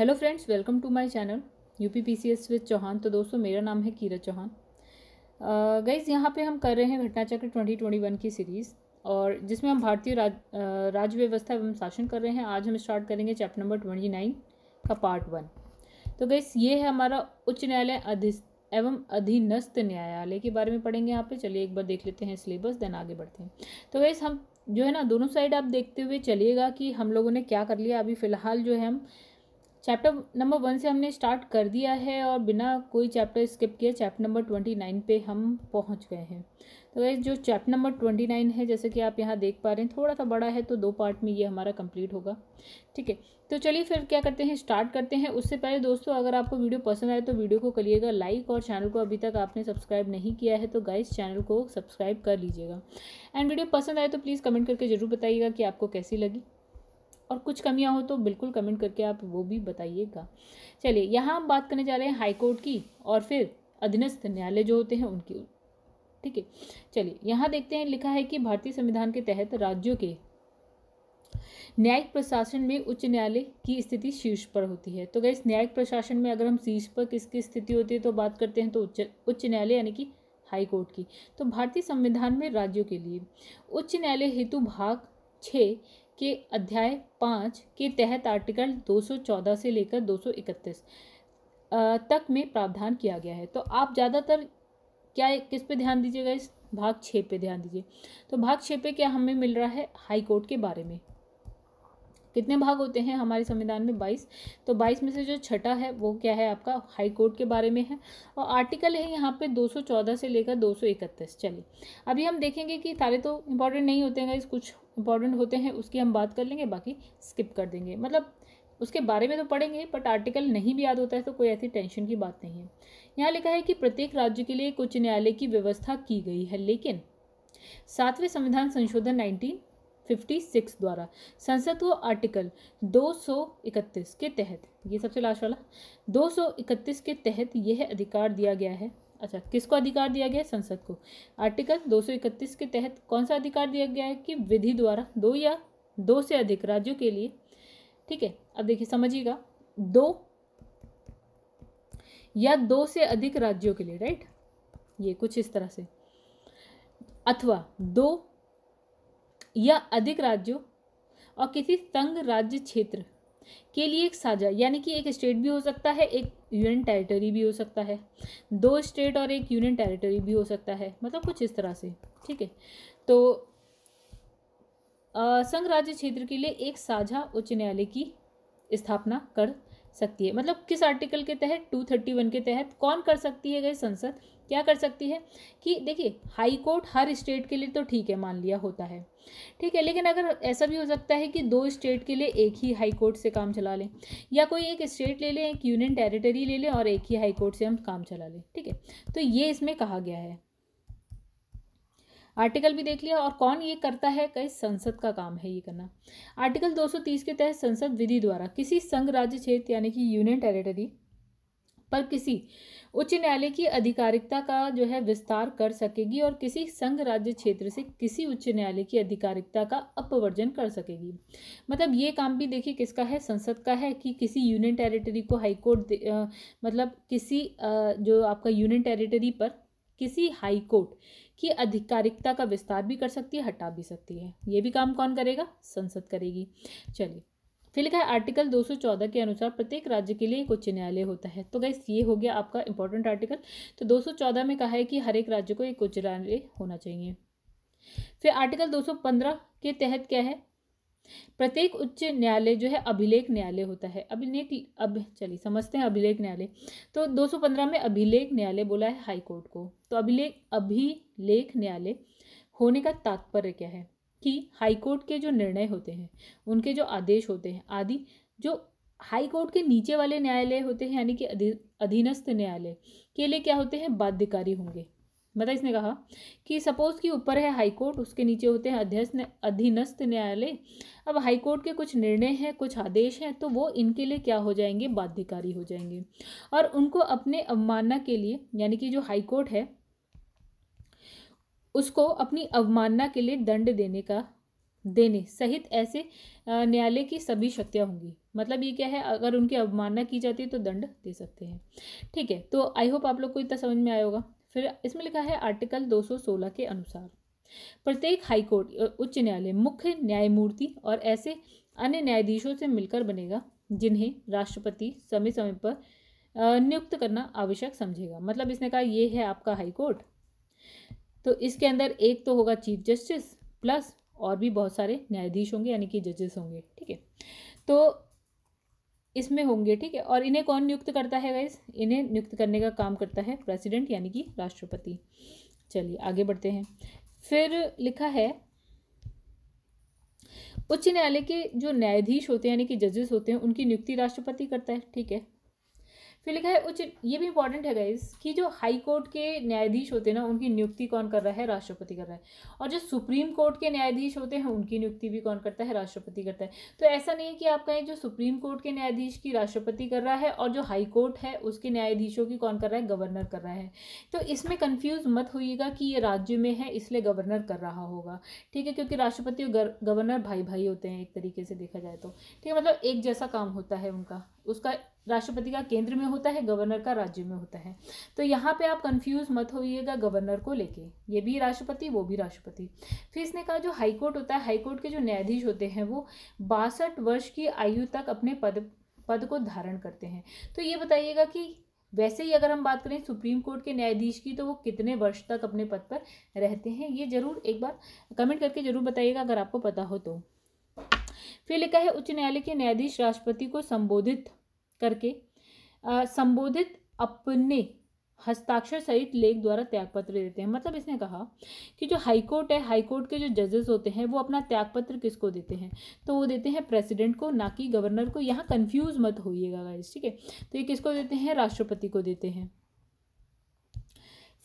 hello friends welcome to my channel UP P with Chauhan तो दोस्तों मेरा नाम है कीरत चौहान गईज यहाँ पे हम कर रहे हैं घटनाचक्र 2021 की सीरीज़ और जिसमें हम भारतीय राज राज्य व्यवस्था एवं शासन कर रहे हैं आज हम स्टार्ट करेंगे चैप्टर नंबर ट्वेंटी नाइन का पार्ट वन तो गईस ये है हमारा उच्च न्यायालय अधि एवं अधीनस्थ न्यायालय के बारे में पढ़ेंगे यहाँ पर चलिए एक बार देख लेते हैं सिलेबस देन आगे बढ़ते हैं तो गैस हम जो है ना दोनों साइड आप देखते हुए चलिएगा कि हम लोगों ने क्या कर लिया अभी फ़िलहाल जो है हम चैप्टर नंबर वन से हमने स्टार्ट कर दिया है और बिना कोई चैप्टर स्किप किए चैप्टर नंबर ट्वेंटी नाइन पे हम पहुंच गए हैं तो ये जो चैप्टर नंबर ट्वेंटी नाइन है जैसे कि आप यहाँ देख पा रहे हैं थोड़ा सा बड़ा है तो दो पार्ट में ये हमारा कंप्लीट होगा ठीक है तो चलिए फिर क्या करते हैं स्टार्ट करते हैं उससे पहले दोस्तों अगर आपको वीडियो पसंद आए तो वीडियो को करिएगा लाइक और चैनल को अभी तक आपने सब्सक्राइब नहीं किया है तो गाइस चैनल को सब्सक्राइब कर लीजिएगा एंड वीडियो पसंद आए तो प्लीज़ कमेंट करके ज़रूर बताइएगा कि आपको कैसी लगी और कुछ कमियां हो तो बिल्कुल कमेंट करके आप वो भी बताइएगा चलिए यहाँ हम बात करने जा रहे हैं हाईकोर्ट की और फिर अधीनस्थ न्यायालय जो होते हैं उनकी ठीक है चलिए यहाँ देखते हैं लिखा है कि भारतीय संविधान के तहत राज्यों के न्यायिक प्रशासन में उच्च न्यायालय की स्थिति शीर्ष पर होती है तो गैस न्यायिक प्रशासन में अगर हम शीर्ष पर किसकी स्थिति होती है तो बात करते हैं तो उच्च उच्च न्यायालय यानी कि हाई कोर्ट की तो भारतीय संविधान में राज्यों के लिए उच्च न्यायालय हेतु भाग छः के अध्याय पाँच के तहत आर्टिकल 214 से लेकर 231 तक में प्रावधान किया गया है तो आप ज़्यादातर क्या किस पे ध्यान दीजिएगा इस भाग छः पे ध्यान दीजिए तो भाग छः पे क्या हमें मिल रहा है हाई कोर्ट के बारे में कितने भाग होते हैं हमारे संविधान में बाईस तो बाईस में से जो छठा है वो क्या है आपका हाई कोर्ट के बारे में है और आर्टिकल है यहाँ पे 214 से लेकर 231 चलिए अभी हम देखेंगे कि सारे तो इम्पोर्टेंट नहीं होते हैं इस कुछ इंपॉर्टेंट होते हैं उसकी हम बात कर लेंगे बाकी स्किप कर देंगे मतलब उसके बारे में तो पढ़ेंगे बट आर्टिकल नहीं भी याद होता है तो कोई ऐसी टेंशन की बात नहीं है यहाँ लिखा है कि प्रत्येक राज्य के लिए कुछ न्यायालय की व्यवस्था की गई है लेकिन सातवें संविधान संशोधन 1956 द्वारा संसद को आर्टिकल 231 के तहत ये सबसे लास्ट वाला 231 के तहत यह अधिकार दिया गया है अच्छा किसको अधिकार दिया गया है संसद को आर्टिकल 231 के तहत कौन सा अधिकार दिया गया है कि विधि द्वारा दो या दो से अधिक राज्यों के लिए ठीक है अब देखिए समझिएगा दो या दो से अधिक राज्यों के लिए राइट ये कुछ इस तरह से अथवा दो या अधिक राज्यों और किसी संघ राज्य क्षेत्र के लिए एक साझा यानी कि एक स्टेट भी हो सकता है एक यूनियन टेरिटरी भी हो सकता है दो स्टेट और एक यूनियन टेरिटरी भी हो सकता है मतलब कुछ इस तरह से ठीक है तो संघ राज्य क्षेत्र के लिए एक साझा उच्च न्यायालय की स्थापना कर सकती है मतलब किस आर्टिकल के तहत टू थर्टी वन के तहत कौन कर सकती है गई संसद क्या कर सकती है कि देखिए हाई कोर्ट हर स्टेट के लिए तो ठीक है मान लिया होता है ठीक है लेकिन अगर ऐसा भी हो सकता है कि दो स्टेट के लिए एक ही हाई कोर्ट से काम चला लें या कोई एक स्टेट ले लें एक यूनियन टेरिटरी ले लें और एक ही हाई कोर्ट से हम काम चला लें ठीक है तो ये इसमें कहा गया है आर्टिकल भी देख लिया और कौन ये करता है कई संसद का काम है ये करना आर्टिकल 230 के तहत संसद विधि द्वारा किसी संघ राज्य क्षेत्र यानी कि यूनियन टेरिटरी पर किसी उच्च न्यायालय की आधिकारिकता का जो है विस्तार कर सकेगी और किसी संघ राज्य क्षेत्र से किसी उच्च न्यायालय की आधिकारिकता का अपवर्जन कर सकेगी मतलब ये काम भी देखिए किसका है संसद का है कि किसी यूनियन टेरिटरी को हाईकोर्ट मतलब किसी आ, जो आपका यूनियन टेरिटरी पर किसी हाईकोर्ट की आधिकारिकता का विस्तार भी कर सकती है हटा भी सकती है ये भी काम कौन करेगा संसद करेगी चलिए फिर लिखा है आर्टिकल 214 के अनुसार प्रत्येक राज्य के लिए एक उच्च न्यायालय होता है तो गैस ये हो गया आपका इंपॉर्टेंट आर्टिकल तो 214 में कहा है कि हर एक राज्य को एक उच्च न्यायालय होना चाहिए फिर आर्टिकल 215 के तहत क्या है प्रत्येक उच्च न्यायालय जो है अभिलेख न्यायालय होता है अभिलेख अब चलिए समझते हैं अभिलेख न्यायालय तो दो में अभिलेख न्यायालय बोला है हाईकोर्ट को तो अभिलेख अभिलेख न्यायालय होने का तात्पर्य क्या है कि हाईकोर्ट के जो निर्णय होते हैं उनके जो आदेश होते हैं आदि जो हाई कोर्ट के नीचे वाले न्यायालय होते हैं यानी कि अधीनस्थ न्यायालय के लिए क्या होते हैं बाध्यकारी होंगे मतलब इसने कहा कि सपोज कि ऊपर है हाई कोर्ट उसके नीचे होते हैं अध्यस्त अधीनस्थ न्यायालय अब हाई कोर्ट के कुछ निर्णय हैं कुछ आदेश हैं तो वो इनके लिए क्या हो जाएंगे बाध्यकारी हो जाएंगे और उनको अपने अवमानना के लिए यानी कि जो हाई कोर्ट है उसको अपनी अवमानना के लिए दंड देने का देने सहित ऐसे न्यायालय की सभी शक्तियाँ होंगी मतलब ये क्या है अगर उनकी अवमानना की जाती है तो दंड दे सकते हैं ठीक है तो आई होप आप लोग को इतना समझ में आया होगा फिर इसमें लिखा है आर्टिकल 216 के अनुसार प्रत्येक हाईकोर्ट उच्च न्यायालय मुख्य न्यायमूर्ति और ऐसे अन्य न्यायाधीशों से मिलकर बनेगा जिन्हें राष्ट्रपति समय समय पर नियुक्त करना आवश्यक समझेगा मतलब इसने कहा ये है आपका हाईकोर्ट तो इसके अंदर एक तो होगा चीफ जस्टिस प्लस और भी बहुत सारे न्यायाधीश होंगे यानी कि जजेस होंगे ठीक है तो इसमें होंगे ठीक है और इन्हें कौन नियुक्त करता है गाइज इन्हें नियुक्त करने का काम करता है प्रेसिडेंट यानी कि राष्ट्रपति चलिए आगे बढ़ते हैं फिर लिखा है उच्च न्यायालय के जो न्यायाधीश होते हैं यानी कि जजेस होते हैं उनकी नियुक्ति राष्ट्रपति करता है ठीक है फिर लिखा है उच्च ये भी इंपॉर्टेंट है गाइज कि जो हाई कोर्ट के न्यायाधीश होते हैं ना उनकी नियुक्ति कौन कर रहा है राष्ट्रपति कर रहा है और जो सुप्रीम कोर्ट के न्यायाधीश होते हैं उनकी नियुक्ति भी कौन करता है राष्ट्रपति करता है तो ऐसा नहीं है कि आप कहें जो सुप्रीम कोर्ट के न्यायाधीश की राष्ट्रपति कर रहा है और जो हाई कोर्ट है उसके न्यायाधीशों की कौन कर रहा है गवर्नर कर रहा है तो इसमें कन्फ्यूज मत होइएगा कि ये राज्य में है इसलिए गवर्नर कर रहा होगा ठीक है क्योंकि राष्ट्रपति और गवर्नर भाई भाई होते हैं एक तरीके से देखा जाए तो ठीक है मतलब एक जैसा काम होता है उनका उसका राष्ट्रपति का केंद्र में होता है गवर्नर का राज्य में होता है तो यहाँ पे आप कंफ्यूज मत होइएगा गवर्नर को लेके ये भी राष्ट्रपति वो भी राष्ट्रपति फिर इसने कहा जो हाईकोर्ट होता है हाईकोर्ट के जो न्यायाधीश होते हैं वो बासठ वर्ष की आयु तक अपने पद पद को धारण करते हैं तो ये बताइएगा कि वैसे ही अगर हम बात करें सुप्रीम कोर्ट के न्यायाधीश की तो वो कितने वर्ष तक अपने पद पर रहते हैं ये जरूर एक बार कमेंट करके जरूर बताइएगा अगर आपको पता हो तो फिर लिखा है उच्च न्यायालय के न्यायाधीश राष्ट्रपति को संबोधित करके संबोधित अपने हस्ताक्षर सहित लेख द्वारा त्यागपत्र देते हैं मतलब इसने कहा कि जो हाईकोर्ट है हाईकोर्ट के जो जजेस होते हैं वो अपना त्यागपत्र किसको देते हैं तो वो देते हैं प्रेसिडेंट को ना कि गवर्नर को यहाँ कंफ्यूज मत होइएगा गाइस ठीक है तो ये किसको देते हैं राष्ट्रपति को देते हैं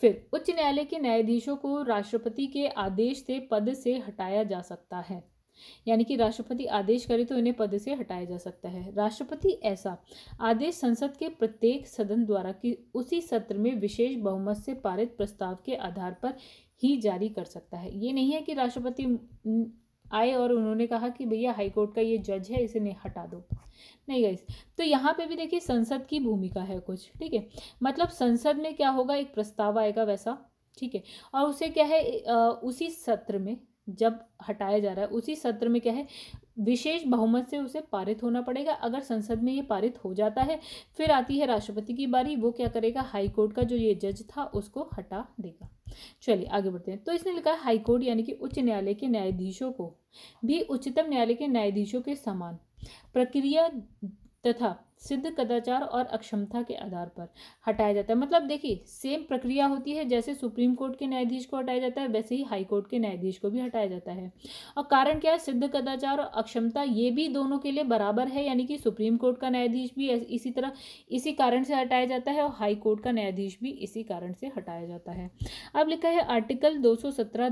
फिर उच्च न्यायालय के न्यायाधीशों को राष्ट्रपति के आदेश से पद से हटाया जा सकता है यानी कि राष्ट्रपति आदेश करे तो इन्हें पद से हटाया जा सकता है राष्ट्रपति ऐसा आदेश संसद के प्रत्येक सदन द्वारा कि उसी सत्र में विशेष बहुमत से पारित प्रस्ताव के आधार पर ही जारी कर सकता है ये नहीं है कि राष्ट्रपति आए और उन्होंने कहा कि भैया हाईकोर्ट का ये जज है इसे नहीं हटा दो नहीं गई तो यहाँ पे भी देखिए संसद की भूमिका है कुछ ठीक है मतलब संसद में क्या होगा एक प्रस्ताव आएगा वैसा ठीक है और उसे क्या है आ, उसी सत्र में जब हटाया जा रहा है उसी सत्र में क्या है विशेष बहुमत से उसे पारित होना पड़ेगा अगर संसद में ये पारित हो जाता है फिर आती है राष्ट्रपति की बारी वो क्या करेगा हाईकोर्ट का जो ये जज था उसको हटा देगा चलिए आगे बढ़ते हैं तो इसने लिखा है हाईकोर्ट यानी कि उच्च न्यायालय के न्यायाधीशों को भी उच्चतम न्यायालय के न्यायाधीशों के समान प्रक्रिया तथा सिद्ध कदाचार और अक्षमता के आधार पर हटाया जाता है मतलब देखिए सेम प्रक्रिया होती है जैसे सुप्रीम कोर्ट के न्यायाधीश को हटाया जाता है वैसे ही हाई कोर्ट के न्यायाधीश को भी हटाया जाता है और कारण क्या है सिद्ध कदाचार और अक्षमता ये भी दोनों के लिए बराबर है यानी कि सुप्रीम कोर्ट का न्यायाधीश भी इसी तरह इसी कारण से हटाया जाता है और हाई कोर्ट का न्यायाधीश भी इसी कारण से हटाया जाता है अब लिखा है आर्टिकल दो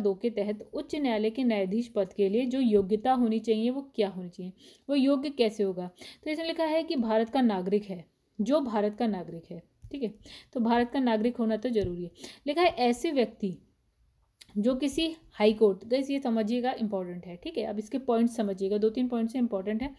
दो के तहत उच्च न्यायालय के न्यायाधीश पद के लिए जो योग्यता होनी चाहिए वो क्या होनी चाहिए वो योग्य कैसे होगा तो इसमें लिखा है कि भारत का का नागरिक है जो भारत का नागरिक है ठीक है तो भारत का नागरिक होना तो जरूरी है लिखा है ऐसे व्यक्ति जो किसी हाई कोर्ट गैस ये समझिएगा इंपॉर्टेंट है ठीक है अब इसके पॉइंट्स समझिएगा दो तीन पॉइंट्स इंपॉर्टेंट है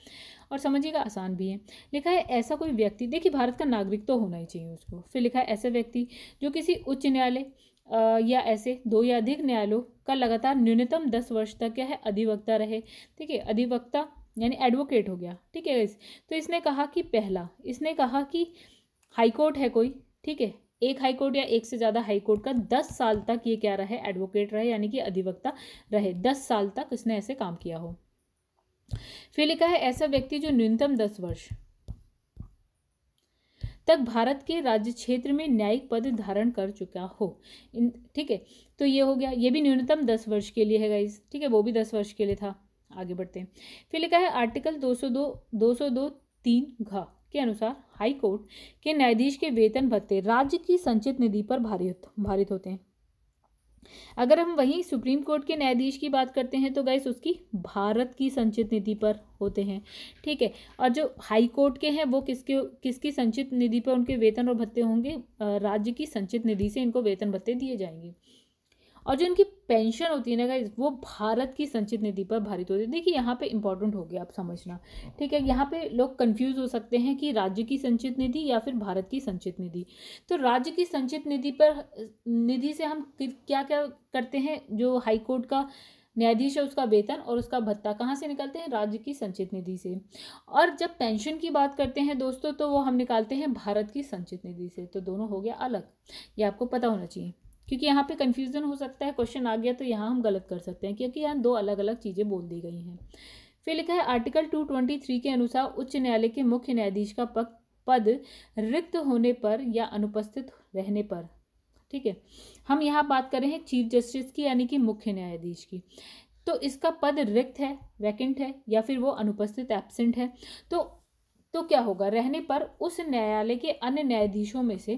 और समझिएगा आसान भी है लिखा है ऐसा कोई व्यक्ति देखिए भारत का नागरिक तो होना ही चाहिए उसको फिर लिखा है ऐसे व्यक्ति जो किसी उच्च न्यायालय या ऐसे दो या अधिक न्यायालयों का लगातार न्यूनतम दस वर्ष तक क्या है अधिवक्ता रहे ठीक है अधिवक्ता यानी एडवोकेट हो गया ठीक है तो इसने कहा कि पहला इसने कहा कि हाई कोर्ट है कोई ठीक है एक हाई कोर्ट या एक से ज़्यादा हाई कोर्ट का दस साल तक ये क्या रहे एडवोकेट रहे यानी कि अधिवक्ता रहे दस साल तक इसने ऐसे काम किया हो फिर लिखा है ऐसा व्यक्ति जो न्यूनतम दस वर्ष तक भारत के राज्य क्षेत्र में न्यायिक पद धारण कर चुका हो ठीक है तो ये हो गया ये भी न्यूनतम दस वर्ष के लिए है गाइज ठीक है वो भी दस वर्ष के लिए था आगे बढ़ते हैं फिर लिखा है आर्टिकल 202 202 तीन घा के अनुसार हाई कोर्ट के न्यायाधीश के वेतन भत्ते राज्य की संचित निधि पर भारित भारित होते हैं अगर हम वहीं सुप्रीम कोर्ट के न्यायाधीश की बात करते हैं तो गैस उसकी भारत की संचित निधि पर होते हैं ठीक है और जो हाई कोर्ट के हैं वो किसके किसकी संचित निधि पर उनके वेतन और भत्ते होंगे राज्य की संचित निधि से इनको वेतन भत्ते दिए जाएंगे और जो इनकी पेंशन होती है ना वो भारत की संचित निधि पर भारित होती है देखिए यहाँ पे इंपॉर्टेंट हो गया आप समझना ठीक है यहाँ पे लोग कंफ्यूज हो सकते हैं कि राज्य की संचित निधि या फिर भारत की संचित निधि तो राज्य की संचित निधि पर निधि से हम क्या क्या करते हैं जो हाईकोर्ट का न्यायाधीश है उसका वेतन और उसका भत्ता कहाँ से निकलते हैं राज्य की संचित निधि से और जब पेंशन की बात करते हैं दोस्तों तो वो हम निकालते हैं भारत की संचित निधि से तो दोनों हो गया अलग ये आपको पता होना चाहिए क्योंकि यहाँ पे कन्फ्यूज़न हो सकता है क्वेश्चन आ गया तो यहाँ हम गलत कर सकते हैं क्योंकि यहाँ दो अलग अलग चीज़ें बोल दी गई हैं फिर लिखा है आर्टिकल टू ट्वेंटी थ्री के अनुसार उच्च न्यायालय के मुख्य न्यायाधीश का पद पद रिक्त होने पर या अनुपस्थित रहने पर ठीक है हम यहाँ बात कर रहे हैं चीफ जस्टिस की यानी कि मुख्य न्यायाधीश की तो इसका पद रिक्त है वैकेंट है या फिर वो अनुपस्थित एबसेंट है तो तो क्या होगा रहने पर उस न्यायालय के अन्य न्यायाधीशों में से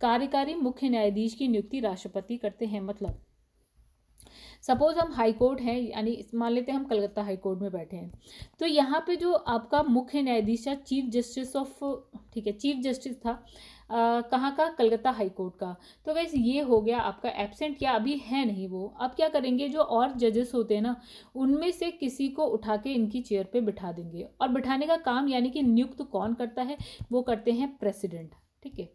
कार्यकारी मुख्य न्यायाधीश की नियुक्ति राष्ट्रपति करते हैं मतलब सपोज हम हाई कोर्ट हैं यानी मान लेते हैं हम कलकत्ता हाई कोर्ट में बैठे हैं तो यहाँ पे जो आपका मुख्य न्यायाधीश था चीफ जस्टिस ऑफ ठीक है चीफ जस्टिस था कहाँ का कलकत्ता हाईकोर्ट का तो वैसे ये हो गया आपका एबसेंट या अभी है नहीं वो अब क्या करेंगे जो और जजेस होते हैं ना उनमें से किसी को उठा के इनकी चेयर पर बिठा देंगे और बिठाने का काम यानी कि नियुक्त तो कौन करता है वो करते हैं प्रेसिडेंट ठीक है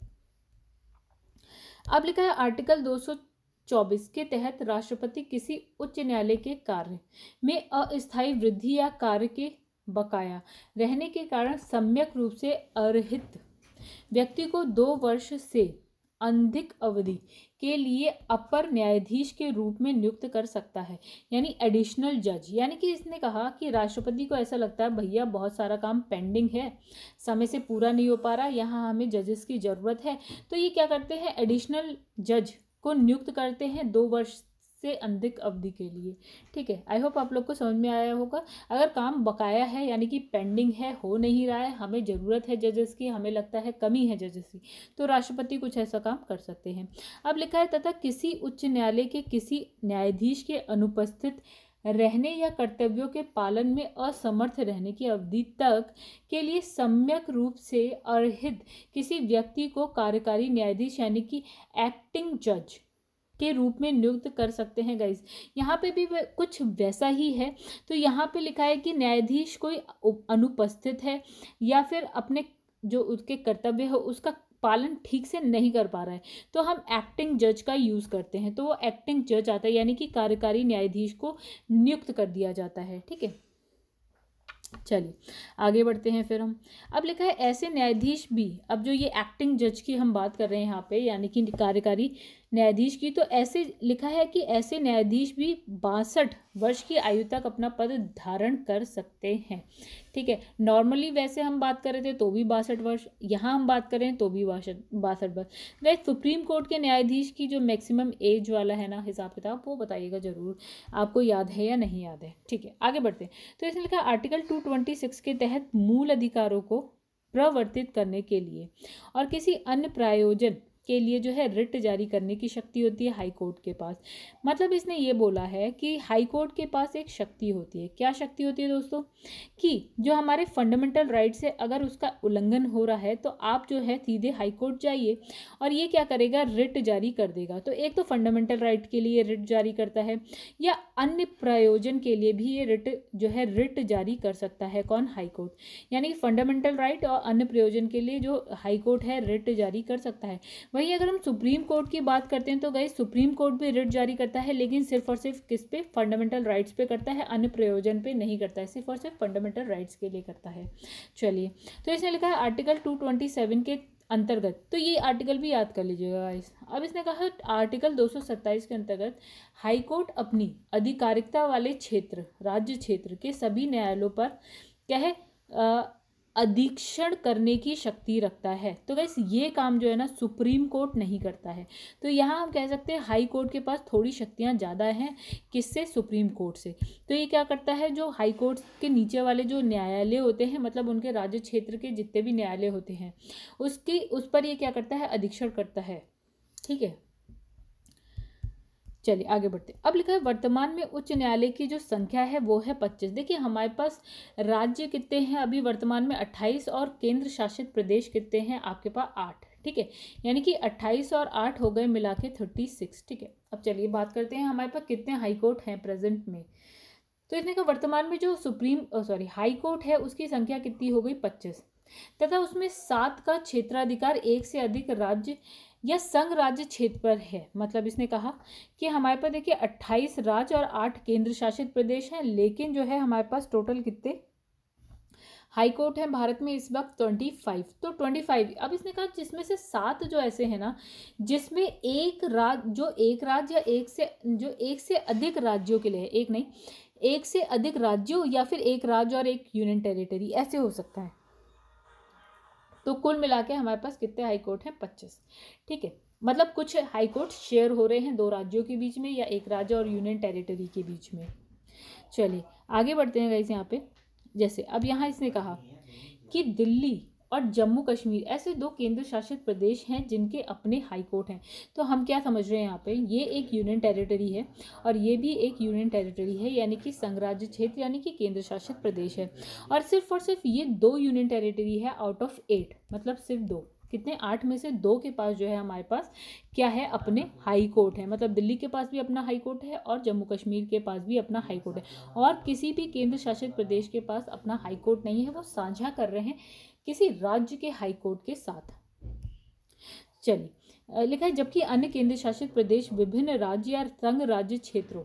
अब लिखा है आर्टिकल 224 के तहत राष्ट्रपति किसी उच्च न्यायालय के कार्य में अस्थायी वृद्धि या कार्य के बकाया रहने के कारण सम्यक रूप से अर्हित व्यक्ति को दो वर्ष से अंधिक अवधि के लिए अपर न्यायाधीश के रूप में नियुक्त कर सकता है यानी एडिशनल जज यानी कि इसने कहा कि राष्ट्रपति को ऐसा लगता है भैया बहुत सारा काम पेंडिंग है समय से पूरा नहीं हो पा रहा यहाँ हमें जजेस की ज़रूरत है तो ये क्या करते हैं एडिशनल जज को नियुक्त करते हैं दो वर्ष से अधिक अवधि के लिए ठीक है आई होप आप लोग को समझ में आया होगा अगर काम बकाया है यानी कि पेंडिंग है हो नहीं रहा है हमें ज़रूरत है जजेस की हमें लगता है कमी है जजेस की तो राष्ट्रपति कुछ ऐसा काम कर सकते हैं अब लिखा है तथा किसी उच्च न्यायालय के किसी न्यायाधीश के अनुपस्थित रहने या कर्तव्यों के पालन में असमर्थ रहने की अवधि तक के लिए सम्यक रूप से अर्हित किसी व्यक्ति को कार्यकारी न्यायाधीश यानी कि एक्टिंग जज के रूप में नियुक्त कर सकते हैं गाइज यहाँ पे भी कुछ वैसा ही है तो यहाँ पे लिखा है कि न्यायाधीश कोई अनुपस्थित है या फिर अपने जो उसके कर्तव्य हो उसका पालन ठीक से नहीं कर पा रहा है तो हम एक्टिंग जज का यूज़ करते हैं तो वो एक्टिंग जज आता है यानी कि कार्यकारी न्यायाधीश को नियुक्त कर दिया जाता है ठीक है चलिए आगे बढ़ते हैं फिर हम अब लिखा है ऐसे न्यायाधीश भी अब जो ये एक्टिंग जज की हम बात कर रहे हैं यहाँ पे यानी कि कार्यकारी न्यायाधीश की तो ऐसे लिखा है कि ऐसे न्यायाधीश भी बासठ वर्ष की आयु तक अपना पद धारण कर सकते हैं ठीक है नॉर्मली वैसे हम बात कर रहे थे तो भी बासठ वर्ष यहाँ हम बात करें तो भी बासठ वर्ष गए सुप्रीम कोर्ट के न्यायाधीश की जो मैक्सिमम एज वाला है ना हिसाब किताब वो बताइएगा ज़रूर आपको याद है या नहीं याद है ठीक है आगे बढ़ते हैं तो इसने लिखा आर्टिकल टू ट्वेंटी सिक्स के तहत मूल अधिकारों को प्रवर्तित करने के लिए और किसी अन्य प्रायोजन के लिए जो है रिट जारी करने की शक्ति होती है हाई कोर्ट के पास मतलब इसने ये बोला है कि हाई कोर्ट के पास एक शक्ति होती है क्या शक्ति होती है दोस्तों कि जो हमारे फंडामेंटल राइट है अगर उसका उल्लंघन हो रहा है तो आप जो है सीधे हाई कोर्ट जाइए और ये क्या करेगा रिट जारी कर देगा तो एक तो फंडामेंटल राइट के लिए रिट जारी करता है या अन्य प्रयोजन के लिए भी ये रिट जो है रिट जारी कर सकता है कौन हाई कोर्ट यानी फंडामेंटल राइट और अन्य प्रयोजन के लिए जो हाई कोर्ट है रिट जारी कर सकता है वहीं अगर हम सुप्रीम कोर्ट की बात करते हैं तो गई सुप्रीम कोर्ट भी रिट जारी करता है लेकिन सिर्फ और सिर्फ किस पे फंडामेंटल राइट्स पे करता है अन्य प्रयोजन पे नहीं करता है सिर्फ और सिर्फ फंडामेंटल राइट्स के लिए करता है चलिए तो इसने लिखा है आर्टिकल टू ट्वेंटी सेवन के अंतर्गत तो ये आर्टिकल भी याद कर लीजिएगा इस अब इसने कहा आर्टिकल 227 के अंतर्गत हाईकोर्ट अपनी आधिकारिकता वाले क्षेत्र राज्य क्षेत्र के सभी न्यायालयों पर कह अधीक्षण करने की शक्ति रखता है तो गैस ये काम जो है ना सुप्रीम कोर्ट नहीं करता है तो यहाँ हम कह सकते हैं हाई कोर्ट के पास थोड़ी शक्तियाँ ज़्यादा हैं किससे सुप्रीम कोर्ट से तो ये क्या करता है जो हाई कोर्ट के नीचे वाले जो न्यायालय होते हैं मतलब उनके राज्य क्षेत्र के जितने भी न्यायालय होते हैं उसकी उस पर ये क्या करता है अधीक्षण करता है ठीक है चलिए आगे बढ़ते अब लिखा है वर्तमान में उच्च न्यायालय की जो संख्या है वो है पच्चीस देखिए हमारे पास राज्य कितने हैं अभी वर्तमान में अट्ठाईस और केंद्र शासित प्रदेश कितने हैं आपके पास आठ ठीक है यानी कि अट्ठाईस और आठ हो गए मिला के थर्टी सिक्स ठीक है अब चलिए बात करते हैं हमारे पास कितने हाईकोर्ट हैं प्रेजेंट में तो इसने कहा वर्तमान में जो सुप्रीम सॉरी हाईकोर्ट है उसकी संख्या कितनी हो गई पच्चीस तथा उसमें सात का क्षेत्राधिकार एक से अधिक राज्य यह संघ राज्य क्षेत्र पर है मतलब इसने कहा कि हमारे पास देखिए 28 राज्य और 8 केंद्र शासित प्रदेश हैं लेकिन जो है हमारे पास टोटल कितने हाई कोर्ट है भारत में इस वक्त ट्वेंटी फाइव तो ट्वेंटी फाइव अब इसने कहा जिसमें से सात जो ऐसे हैं ना जिसमें एक राज जो एक राज्य या एक से जो एक से अधिक राज्यों के लिए है एक नहीं एक से अधिक राज्यों या फिर एक राज्य और एक यूनियन टेरिटरी ऐसे हो सकता है तो कुल मिला के हमारे पास कितने हाईकोर्ट हैं पच्चीस ठीक है मतलब कुछ हाईकोर्ट शेयर हो रहे हैं दो राज्यों के बीच में या एक राज्य और यूनियन टेरिटरी के बीच में चलिए आगे बढ़ते हैं गाइस यहाँ पे जैसे अब यहाँ इसने कहा कि दिल्ली और जम्मू कश्मीर ऐसे दो केंद्र शासित प्रदेश हैं जिनके अपने हाई कोर्ट हैं तो हम क्या समझ रहे हैं यहाँ पे ये एक यूनियन टेरिटरी है और ये भी एक यूनियन टेरिटरी है यानी कि संघराज्य क्षेत्र यानी कि केंद्र शासित प्रदेश है और सिर्फ और सिर्फ ये दो यूनियन टेरिटरी है आउट ऑफ एट मतलब सिर्फ दो कितने आठ में से दो के पास जो है हमारे पास क्या है अपने हाई कोर्ट है मतलब दिल्ली के पास भी अपना हाई कोर्ट है और जम्मू कश्मीर के पास भी अपना हाई कोर्ट है और किसी भी केंद्र शासित प्रदेश के पास अपना हाई कोर्ट नहीं है वो साझा कर रहे हैं किसी राज्य के हाईकोर्ट के साथ चलिए लिखा है जबकि अन्य केंद्र शासित प्रदेश विभिन्न राज्य या संघ राज्य क्षेत्रों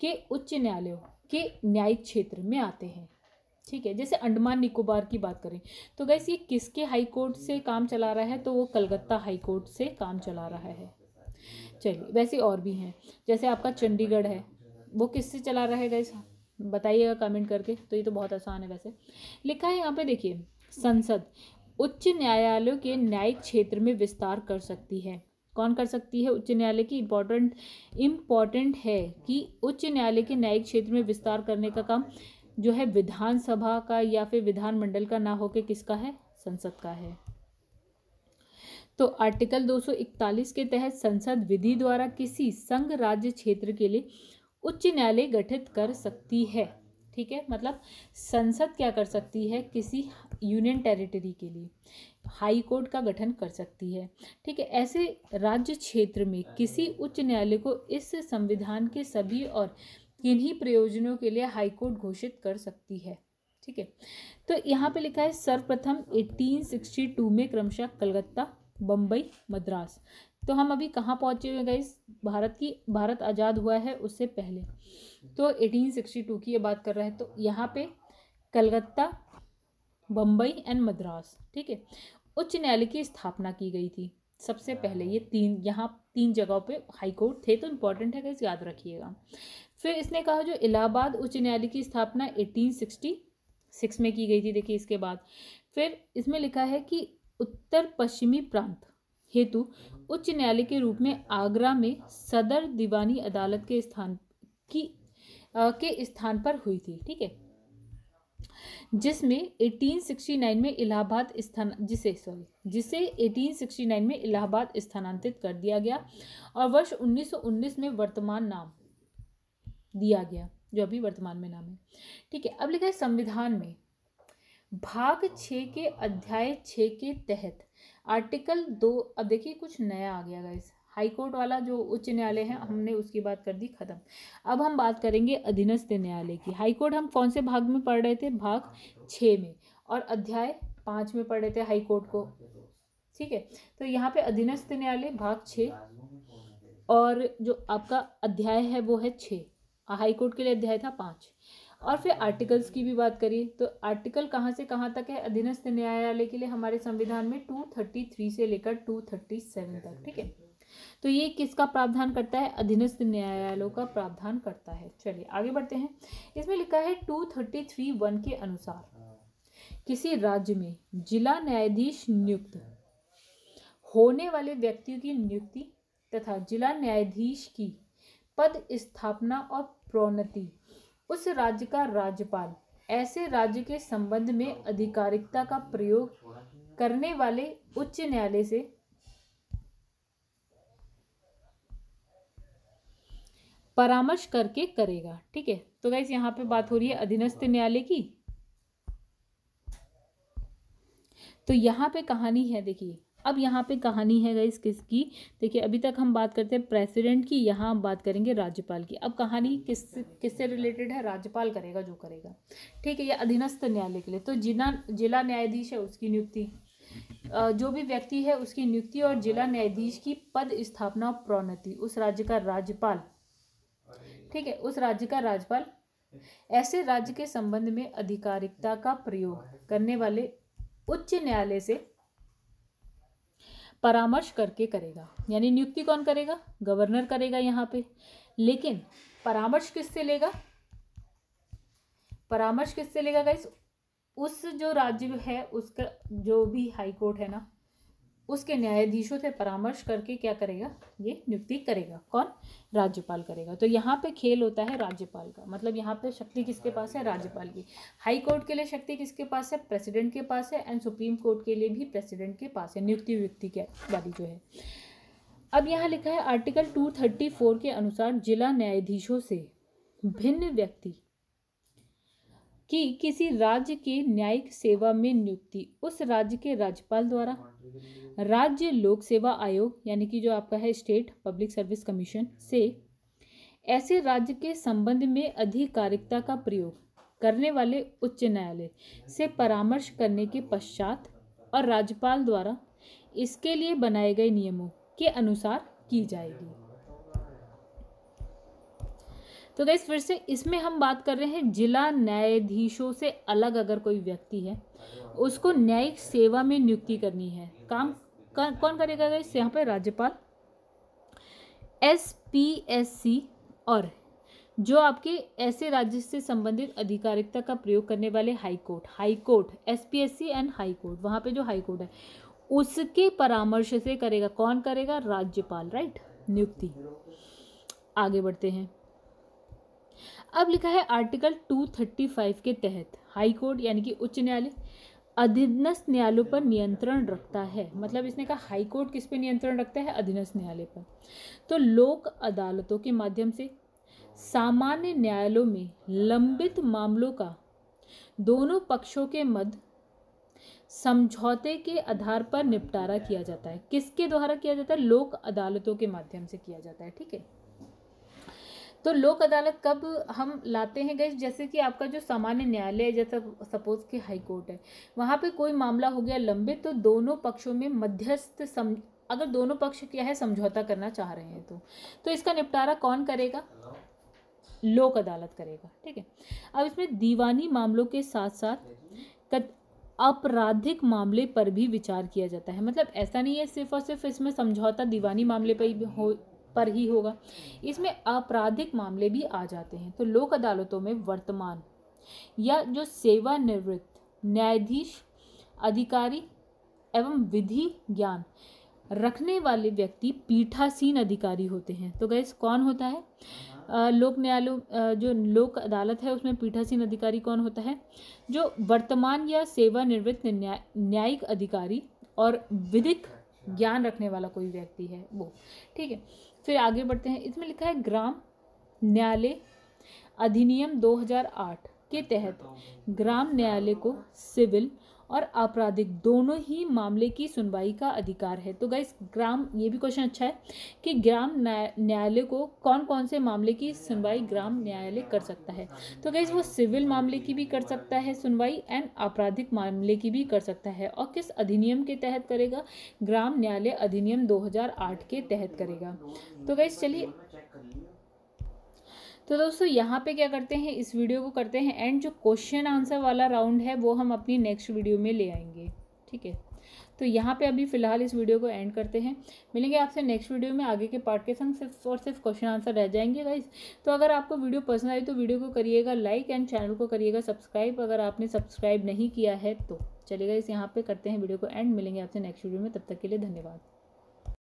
के उच्च न्यायालयों के न्यायिक क्षेत्र में आते हैं ठीक है जैसे अंडमान निकोबार की बात करें तो गैस ये किसके हाई कोर्ट से काम चला रहा है तो वो कलकत्ता हाई कोर्ट से काम चला रहा है चलिए वैसे और भी हैं जैसे आपका चंडीगढ़ है वो किससे चला रहा है गैस बताइएगा कमेंट करके तो ये तो बहुत आसान है वैसे लिखा है यहाँ पे देखिए संसद उच्च न्यायालय के न्यायिक क्षेत्र में विस्तार कर सकती है कौन कर सकती है उच्च न्यायालय की इम्पोर्टेंट इम्पॉर्टेंट है कि उच्च न्यायालय के न्यायिक क्षेत्र में विस्तार करने का काम जो है विधानसभा का या फिर विधानमंडल का ना होके किसका है संसद का है तो आर्टिकल 241 के तहत संसद विधि द्वारा किसी संघ राज्य क्षेत्र के लिए उच्च न्यायालय गठित कर सकती है ठीक है मतलब संसद क्या कर सकती है किसी यूनियन टेरिटरी के लिए हाई कोर्ट का गठन कर सकती है ठीक है ऐसे राज्य क्षेत्र में किसी उच्च न्यायालय को इस संविधान के सभी और किन्हीं प्रयोजनों के लिए हाई कोर्ट घोषित कर सकती है ठीक है तो यहाँ पे लिखा है सर्वप्रथम 1862 में क्रमशः कलकत्ता बम्बई मद्रास तो हम अभी कहाँ पहुँचे हुए गाइस भारत की भारत आज़ाद हुआ है उससे पहले तो 1862 की ये बात कर रहे हैं तो यहाँ पे कलकत्ता बम्बई एंड मद्रास ठीक है उच्च न्यायालय की स्थापना की गई थी सबसे पहले ये तीन यहाँ तीन जगहों पे हाई कोर्ट थे तो इम्पोर्टेंट है गाइस याद रखिएगा फिर इसने कहा जो इलाहाबाद उच्च न्यायालय की स्थापना सिक्स में की गई थी देखिए इसके बाद फिर इसमें लिखा है कि उत्तर पश्चिमी प्रांत हेतु उच्च न्यायालय के रूप में आगरा में सदर दीवानी अदालत के स्थान की आ, के स्थान पर हुई थी ठीक है जिसमें 1869 में इलाहाबाद स्थान जिसे सॉरी जिसे 1869 में इलाहाबाद स्थानांतरित कर दिया गया और वर्ष 1919 में वर्तमान नाम दिया गया जो अभी वर्तमान में नाम है ठीक है अब लिखा है संविधान में भाग छ के अध्याय छ के तहत आर्टिकल दो अब देखिए कुछ नया आ गया गाइस हाई कोर्ट वाला जो उच्च न्यायालय है हमने उसकी बात कर दी खत्म अब हम बात करेंगे अधीनस्थ न्यायालय की हाई कोर्ट हम कौन से भाग में पढ़ रहे थे भाग छः में और अध्याय पाँच में पढ़ रहे थे हाई कोर्ट को ठीक है तो यहाँ पे अधीनस्थ न्यायालय भाग छः और जो आपका अध्याय है वो है छः हाई कोर्ट के लिए अध्याय था पाँच और फिर आर्टिकल्स की भी बात करिए तो आर्टिकल कहाँ से कहाँ तक है अधीनस्थ न्यायालय के लिए हमारे संविधान में टू थर्टी थ्री से लेकर टू थर्टी सेवन तक ठीक है तो ये किसका प्रावधान करता है अधीनस्थ न्यायालयों का प्रावधान करता है चलिए आगे बढ़ते हैं इसमें लिखा है टू थर्टी थ्री वन के अनुसार किसी राज्य में जिला न्यायाधीश नियुक्त होने वाले व्यक्तियों की नियुक्ति तथा जिला न्यायाधीश की पद स्थापना और प्रोन्नति उस राज्य का राज्यपाल ऐसे राज्य के संबंध में अधिकारिकता का प्रयोग करने वाले उच्च न्यायालय से परामर्श करके करेगा ठीक है तो गाइज यहाँ पे बात हो रही है अधीनस्थ न्यायालय की तो यहाँ पे कहानी है देखिए अब यहाँ पे कहानी है गई किसकी देखिए अभी तक हम बात करते हैं प्रेसिडेंट की यहाँ हम बात करेंगे राज्यपाल की अब कहानी किस किससे रिलेटेड है राज्यपाल करेगा जो करेगा ठीक है ये अधीनस्थ न्यायालय के लिए तो जिला जिला न्यायाधीश है उसकी नियुक्ति जो भी व्यक्ति है उसकी नियुक्ति और जिला न्यायाधीश की पद स्थापना प्रोन्नति उस राज्य का राज्यपाल ठीक है उस राज्य का राज्यपाल ऐसे राज्य के संबंध में आधिकारिकता का प्रयोग करने वाले उच्च न्यायालय से परामर्श करके करेगा यानी नियुक्ति कौन करेगा गवर्नर करेगा यहाँ पे लेकिन परामर्श किससे लेगा परामर्श किससे लेगा गाइस उस जो राज्य है उसका जो भी हाई कोर्ट है ना उसके न्यायाधीशों से परामर्श करके क्या करेगा ये नियुक्ति करेगा कौन राज्यपाल करेगा तो यहाँ पे खेल होता है राज्यपाल का मतलब यहाँ पे शक्ति किसके पास है राज्यपाल की हाई कोर्ट के लिए शक्ति किसके पास है प्रेसिडेंट के पास है एंड सुप्रीम कोर्ट के लिए भी प्रेसिडेंट के पास है नियुक्ति व्यक्ति के वाली जो है अब यहाँ लिखा है आर्टिकल टू थर्टी फोर के अनुसार जिला न्यायाधीशों से भिन्न व्यक्ति कि किसी राज्य के न्यायिक सेवा में नियुक्ति उस राज्य के राज्यपाल द्वारा राज्य लोक सेवा आयोग यानी कि जो आपका है स्टेट पब्लिक सर्विस कमीशन से ऐसे राज्य के संबंध में आधिकारिकता का प्रयोग करने वाले उच्च न्यायालय से परामर्श करने के पश्चात और राज्यपाल द्वारा इसके लिए बनाए गए नियमों के अनुसार की जाएगी तो गैस फिर से इसमें हम बात कर रहे हैं जिला न्यायाधीशों से अलग अगर कोई व्यक्ति है उसको न्यायिक सेवा में नियुक्ति करनी है काम कर, कौन करेगा गैस यहाँ पर राज्यपाल एस पी एस सी और जो आपके ऐसे राज्य से संबंधित आधिकारिकता का प्रयोग करने वाले high court high court S P S C and high court वहाँ पे जो हाई कोर्ट है उसके परामर्श से करेगा कौन करेगा राज्यपाल राइट नियुक्ति आगे बढ़ते हैं अब लिखा है आर्टिकल 235 के तहत हाई कोर्ट यानी कि उच्च न्यायालय अधीनस्थ न्यायालयों पर नियंत्रण रखता है मतलब इसने कहा हाई कोर्ट किस पे नियंत्रण रखता है अधीनस्थ न्यायालय पर तो लोक अदालतों के माध्यम से सामान्य न्यायालयों में लंबित मामलों का दोनों पक्षों के मध्य समझौते के आधार पर निपटारा किया जाता है किसके द्वारा किया जाता है लोक अदालतों के माध्यम से किया जाता है ठीक है तो लोक अदालत कब हम लाते हैं गई जैसे कि आपका जो सामान्य न्यायालय है जैसा सपोज कि हाई कोर्ट है वहाँ पे कोई मामला हो गया लंबित तो दोनों पक्षों में मध्यस्थ सम अगर दोनों पक्ष क्या है समझौता करना चाह रहे हैं तो तो इसका निपटारा कौन करेगा लोक अदालत करेगा ठीक है अब इसमें दीवानी मामलों के साथ साथ आपराधिक मामले पर भी विचार किया जाता है मतलब ऐसा नहीं है सिर्फ और सिर्फ इसमें समझौता दीवानी मामले पर ही हो पर ही होगा इसमें आपराधिक मामले भी आ जाते हैं तो लोक अदालतों में वर्तमान या जो सेवानिवृत्त न्यायाधीश अधिकारी एवं विधि ज्ञान रखने वाले व्यक्ति पीठासीन अधिकारी होते हैं तो गैस कौन होता है लोक न्यायालय जो लोक अदालत है उसमें पीठासीन अधिकारी कौन होता है जो वर्तमान या सेवानिवृत्त न्याय न्यायिक अधिकारी और विधिक ज्ञान रखने वाला कोई व्यक्ति है वो ठीक है फिर आगे बढ़ते हैं इसमें लिखा है ग्राम न्यायालय अधिनियम 2008 के तहत ग्राम न्यायालय को सिविल और आपराधिक दोनों ही मामले की सुनवाई का अधिकार है तो गाइस ग्राम ये भी क्वेश्चन अच्छा है कि ग्राम न्यायालय को कौन कौन से मामले की सुनवाई ग्राम न्यायालय कर सकता है तो गाइस वो सिविल मामले की भी कर सकता है सुनवाई एंड आपराधिक मामले की भी कर सकता है और किस अधिनियम के तहत करेगा ग्राम न्यायालय अधिनियम दो के तहत करेगा तो गाइस चलिए तो दोस्तों यहाँ पे क्या करते हैं इस वीडियो को करते हैं एंड जो क्वेश्चन आंसर वाला राउंड है वो हम अपनी नेक्स्ट वीडियो में ले आएंगे ठीक है तो यहाँ पे अभी फ़िलहाल इस वीडियो को एंड करते हैं मिलेंगे आपसे नेक्स्ट वीडियो में आगे के पार्ट के संग सिर्फ और सिर्फ क्वेश्चन आंसर रह जाएंगे गाइस तो अगर आपको वीडियो पसंद आई तो वीडियो को करिएगा लाइक एंड चैनल को करिएगा सब्सक्राइब अगर आपने सब्सक्राइब नहीं किया है तो चलेगा इस यहाँ पे करते हैं वीडियो को एंड मिलेंगे आपसे नेक्स्ट वीडियो में तब तक के लिए धन्यवाद